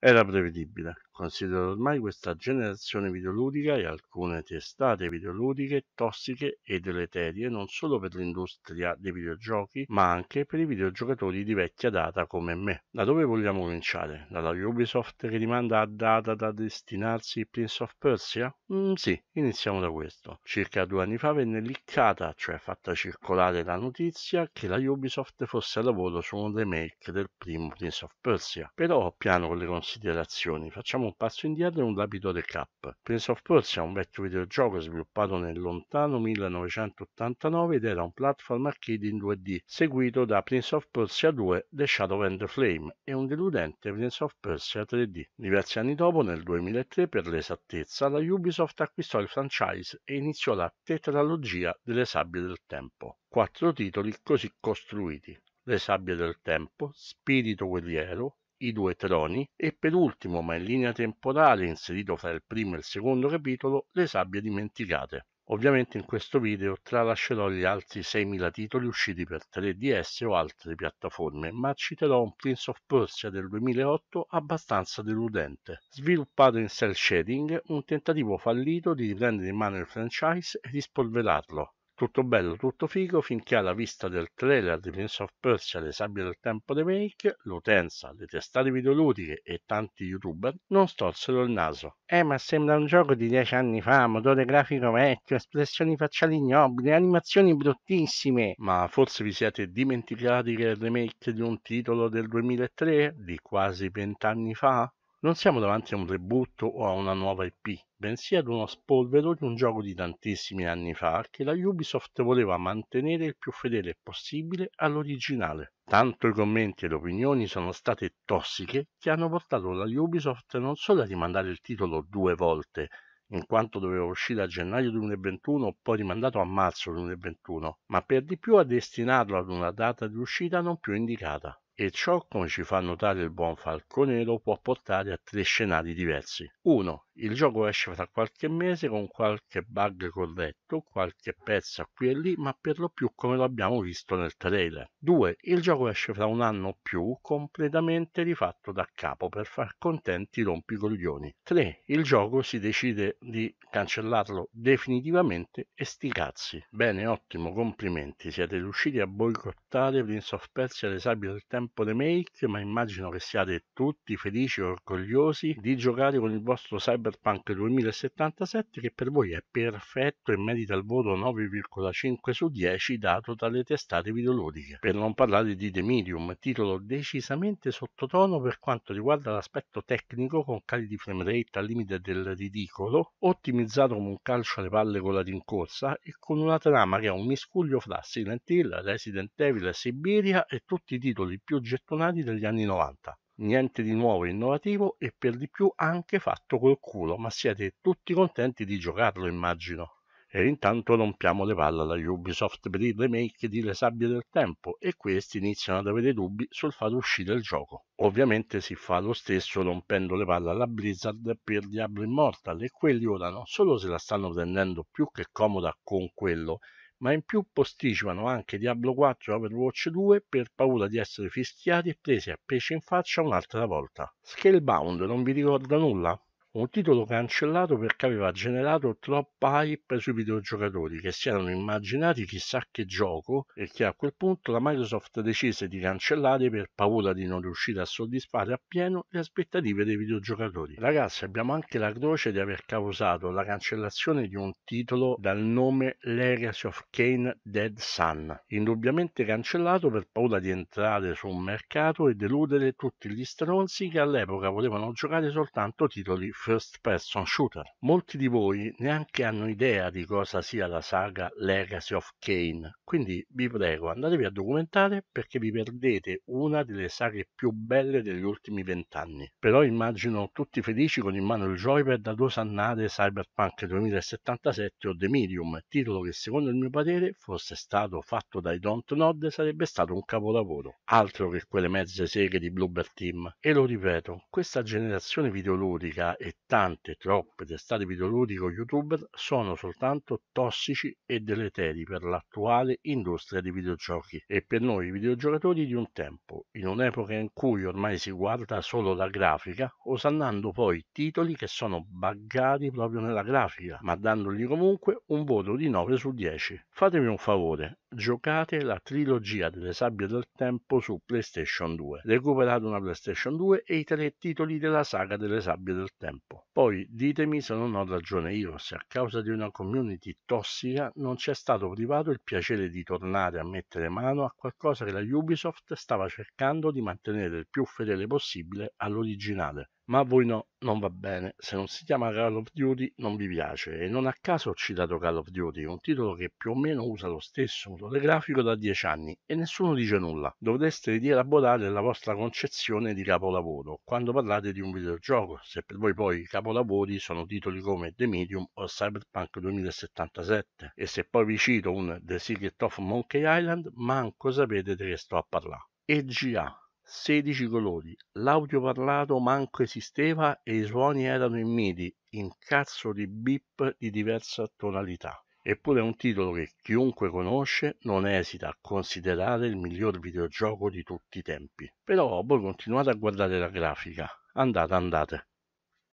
Era prevedibile, considero ormai questa generazione videoludica e alcune testate videoludiche tossiche e deleterie non solo per l'industria dei videogiochi, ma anche per i videogiocatori di vecchia data come me. Da dove vogliamo cominciare? Dalla Ubisoft che rimanda a data da destinarsi Prince of Persia? Mm, sì, iniziamo da questo. Circa due anni fa venne liccata, cioè fatta circolare la notizia che la Ubisoft fosse a lavoro su un remake del primo Prince of Persia. Però piano con le conseguenze considerazioni. Facciamo un passo indietro e un rapido recap. Prince of Persia è un vecchio videogioco sviluppato nel lontano 1989 ed era un platform arcade in 2D, seguito da Prince of Persia 2 The Shadow and the Flame e un deludente Prince of Persia 3D. Diversi anni dopo, nel 2003 per l'esattezza, la Ubisoft acquistò il franchise e iniziò la tetralogia delle sabbie del tempo. Quattro titoli così costruiti. Le sabbie del tempo, Spirito guerriero, i due troni e per ultimo, ma in linea temporale inserito fra il primo e il secondo capitolo, le sabbie dimenticate. Ovviamente in questo video tralascerò gli altri 6.000 titoli usciti per 3DS o altre piattaforme, ma citerò un Prince of Persia del 2008 abbastanza deludente. Sviluppato in cell shading, un tentativo fallito di riprendere in mano il franchise e rispolverarlo, tutto bello, tutto figo, finché alla vista del trailer di Prince of Persia Le sabbie del tempo remake, l'utenza, le testate videoludiche e tanti youtuber non storsero il naso. Eh, ma sembra un gioco di dieci anni fa, motore grafico vecchio, espressioni facciali ignobili, animazioni bruttissime. Ma forse vi siete dimenticati che è il remake di un titolo del 2003, di quasi vent'anni fa? Non siamo davanti a un reboot o a una nuova IP, bensì ad uno spolvero di un gioco di tantissimi anni fa che la Ubisoft voleva mantenere il più fedele possibile all'originale. Tanto i commenti e le opinioni sono state tossiche che hanno portato la Ubisoft non solo a rimandare il titolo due volte, in quanto doveva uscire a gennaio 2021, poi rimandato a marzo 2021, ma per di più a destinarlo ad una data di uscita non più indicata e ciò, come ci fa notare il buon Falconero, può portare a tre scenari diversi. 1. Il gioco esce fra qualche mese con qualche bug corretto, qualche pezza qui e lì, ma per lo più come l'abbiamo visto nel trailer. 2. Il gioco esce fra un anno o più, completamente rifatto da capo per far contenti i rompicoglioni. 3. Il gioco si decide di cancellarlo definitivamente e sti cazzi. Bene, ottimo, complimenti. Siete riusciti a boicottare Prince of Persia le sabbie del tempo remake, ma immagino che siate tutti felici e orgogliosi di giocare con il vostro cyber Cyberpunk 2077 che per voi è perfetto e merita il voto 9,5 su 10 dato dalle testate videoludiche. Per non parlare di The Medium, titolo decisamente sottotono per quanto riguarda l'aspetto tecnico con cali di frame rate al limite del ridicolo, ottimizzato come un calcio alle palle con la rincorsa e con una trama che è un miscuglio fra Silent Hill, Resident Evil, Siberia e tutti i titoli più gettonati degli anni 90 niente di nuovo e innovativo e per di più anche fatto col culo, ma siete tutti contenti di giocarlo immagino. E intanto rompiamo le palle alla Ubisoft per il remake di Le sabbie del tempo e questi iniziano ad avere dubbi sul far uscire il gioco. Ovviamente si fa lo stesso rompendo le palle alla Blizzard per Diablo Immortal e quelli ora non solo se la stanno prendendo più che comoda con quello, ma in più posticipano anche Diablo 4 e Overwatch 2 per paura di essere fischiati e presi a pesce in faccia un'altra volta. Scalebound non vi ricorda nulla? Un titolo cancellato perché aveva generato troppa hype sui videogiocatori che si erano immaginati chissà che gioco e che a quel punto la Microsoft decise di cancellare per paura di non riuscire a soddisfare appieno le aspettative dei videogiocatori. Ragazzi, abbiamo anche la croce di aver causato la cancellazione di un titolo dal nome Legacy of Kane Dead Sun, indubbiamente cancellato per paura di entrare su un mercato e deludere tutti gli stronzi che all'epoca volevano giocare soltanto titoli free first person shooter. Molti di voi neanche hanno idea di cosa sia la saga Legacy of Kane, quindi vi prego andatevi a documentare perché vi perdete una delle saghe più belle degli ultimi vent'anni. Però immagino tutti felici con in mano il joypad da due Cyberpunk 2077 o The Medium, titolo che secondo il mio parere fosse stato fatto dai Don't Nod sarebbe stato un capolavoro, altro che quelle mezze seghe di Bloober Team. E lo ripeto, questa generazione videoludica e e tante troppe testate videoludico youtuber sono soltanto tossici e deleteri per l'attuale industria di videogiochi e per noi videogiocatori di un tempo, in un'epoca in cui ormai si guarda solo la grafica, osannando poi titoli che sono buggati proprio nella grafica, ma dandogli comunque un voto di 9 su 10. Fatemi un favore, giocate la trilogia delle sabbie del tempo su PlayStation 2, recuperate una PlayStation 2 e i tre titoli della saga delle sabbie del tempo tempo. Poi ditemi se non ho ragione io, se a causa di una community tossica non ci è stato privato il piacere di tornare a mettere mano a qualcosa che la Ubisoft stava cercando di mantenere il più fedele possibile all'originale. Ma a voi no, non va bene. Se non si chiama Call of Duty non vi piace. E non a caso ho citato Call of Duty, un titolo che più o meno usa lo stesso motore grafico da 10 anni e nessuno dice nulla. Dovreste rielaborare la vostra concezione di capolavoro quando parlate di un videogioco, se per voi poi i capolavori sono titoli come The Medium o Cyberpunk 2077. E se poi vi cito un The Secret of Monkey Island, manco sapete di che sto a parlare. EGA 16 colori, l'audio parlato manco esisteva e i suoni erano in midi, in cazzo di bip di diversa tonalità. Eppure è un titolo che chiunque conosce non esita a considerare il miglior videogioco di tutti i tempi. Però voi continuate a guardare la grafica. Andate, andate.